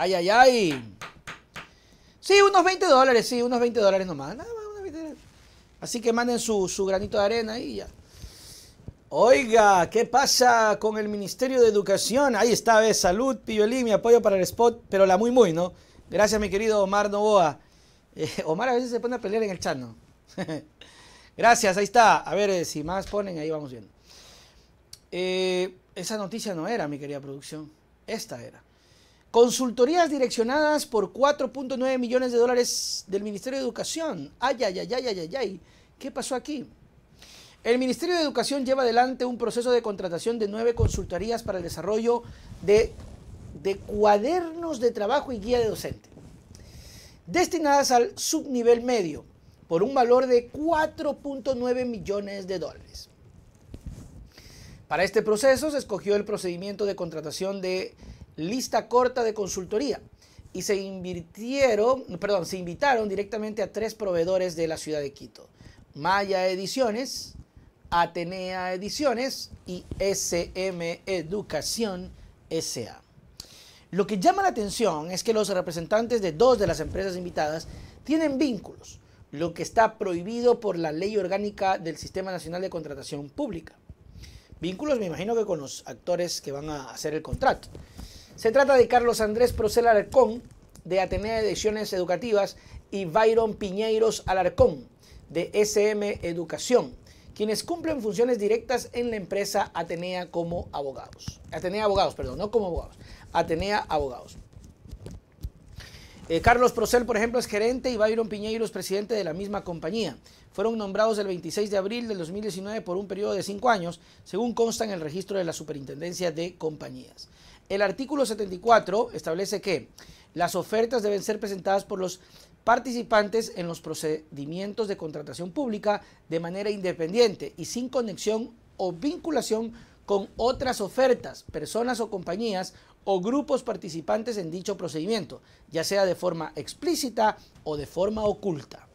Ay, ay, ay. Sí, unos 20 dólares, sí, unos 20 dólares nomás. Nada más, unos 20 Así que manden su, granito de arena y ya. Oiga, ¿qué pasa con el Ministerio de Educación? Ahí está, ¿ves? Salud, Piolín, mi apoyo para el spot, pero la muy muy, ¿no? Gracias, mi querido Omar Novoa. Eh, Omar a veces se pone a pelear en el chat, ¿no? Gracias, ahí está. A ver eh, si más ponen, ahí vamos viendo. Eh, esa noticia no era, mi querida producción. Esta era. Consultorías direccionadas por 4.9 millones de dólares del Ministerio de Educación. Ay, ay, ay, ay, ay, ay. ¿Qué pasó aquí? El Ministerio de Educación lleva adelante un proceso de contratación de nueve consultorías para el desarrollo de, de cuadernos de trabajo y guía de docente, destinadas al subnivel medio, por un valor de 4.9 millones de dólares. Para este proceso se escogió el procedimiento de contratación de lista corta de consultoría y se invirtieron, perdón, se invitaron directamente a tres proveedores de la ciudad de Quito. Maya Ediciones, Atenea Ediciones y SM Educación SA. Lo que llama la atención es que los representantes de dos de las empresas invitadas tienen vínculos, lo que está prohibido por la Ley Orgánica del Sistema Nacional de Contratación Pública. Vínculos me imagino que con los actores que van a hacer el contrato. Se trata de Carlos Andrés Procel Alarcón, de Atenea de Ediciones Educativas, y Byron Piñeiros Alarcón, de SM Educación, quienes cumplen funciones directas en la empresa Atenea como abogados. Atenea Abogados, perdón, no como abogados. Atenea Abogados. Eh, Carlos Procel, por ejemplo, es gerente y Byron Piñeiros presidente de la misma compañía. Fueron nombrados el 26 de abril del 2019 por un periodo de cinco años, según consta en el registro de la Superintendencia de Compañías. El artículo 74 establece que las ofertas deben ser presentadas por los participantes en los procedimientos de contratación pública de manera independiente y sin conexión o vinculación con otras ofertas, personas o compañías o grupos participantes en dicho procedimiento, ya sea de forma explícita o de forma oculta.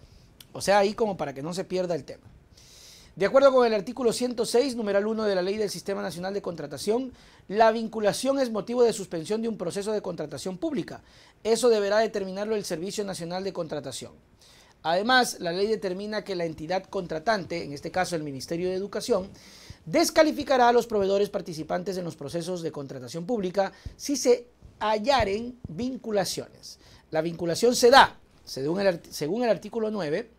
O sea, ahí como para que no se pierda el tema. De acuerdo con el artículo 106, numeral 1 de la Ley del Sistema Nacional de Contratación, la vinculación es motivo de suspensión de un proceso de contratación pública. Eso deberá determinarlo el Servicio Nacional de Contratación. Además, la ley determina que la entidad contratante, en este caso el Ministerio de Educación, descalificará a los proveedores participantes en los procesos de contratación pública si se hallaren vinculaciones. La vinculación se da, según el, según el artículo 9,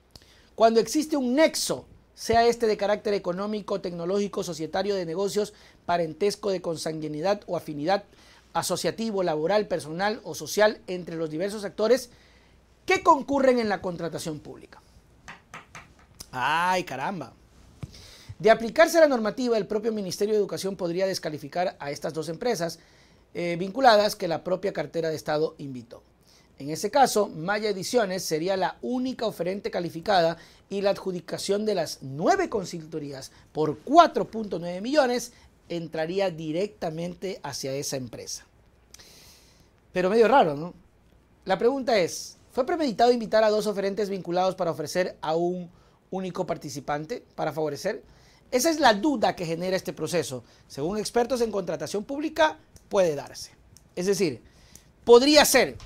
cuando existe un nexo sea este de carácter económico, tecnológico, societario, de negocios, parentesco, de consanguinidad o afinidad asociativo, laboral, personal o social entre los diversos actores que concurren en la contratación pública. ¡Ay, caramba! De aplicarse la normativa, el propio Ministerio de Educación podría descalificar a estas dos empresas eh, vinculadas que la propia cartera de Estado invitó. En ese caso, Maya Ediciones sería la única oferente calificada y la adjudicación de las nueve consultorías por 4.9 millones entraría directamente hacia esa empresa. Pero medio raro, ¿no? La pregunta es, ¿fue premeditado invitar a dos oferentes vinculados para ofrecer a un único participante para favorecer? Esa es la duda que genera este proceso. Según expertos en contratación pública, puede darse. Es decir, podría ser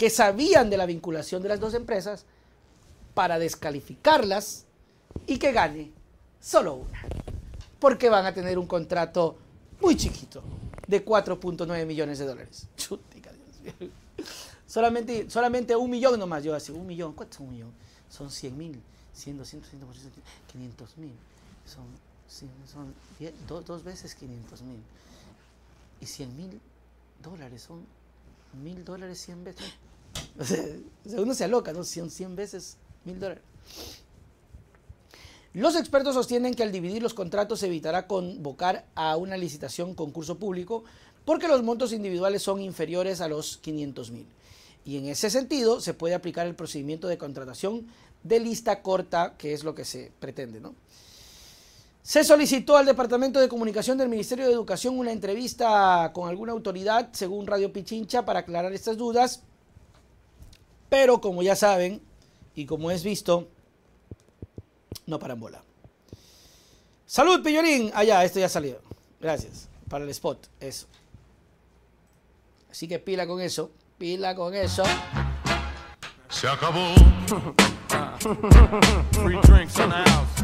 que sabían de la vinculación de las dos empresas para descalificarlas y que gane solo una. Porque van a tener un contrato muy chiquito de 4.9 millones de dólares. Chutica, Dios mío. Solamente, solamente un millón nomás, yo así, un millón, ¿cuánto es un millón? Son 100 mil, 100, 200, 100, 500 mil. Son, son dos veces 500 mil. Y 100 mil dólares son mil dólares cien veces. O sea, uno se aloca, ¿no? ¿Cien veces, mil dólares. Los expertos sostienen que al dividir los contratos se evitará convocar a una licitación concurso público porque los montos individuales son inferiores a los 500 mil. Y en ese sentido se puede aplicar el procedimiento de contratación de lista corta, que es lo que se pretende, ¿no? Se solicitó al Departamento de Comunicación del Ministerio de Educación una entrevista con alguna autoridad, según Radio Pichincha, para aclarar estas dudas. Pero como ya saben y como es visto, no paran bola. Salud, piñolín! Allá, ah, esto ya salió. Gracias. Para el spot, eso. Así que pila con eso. Pila con eso. Se acabó. Free drinks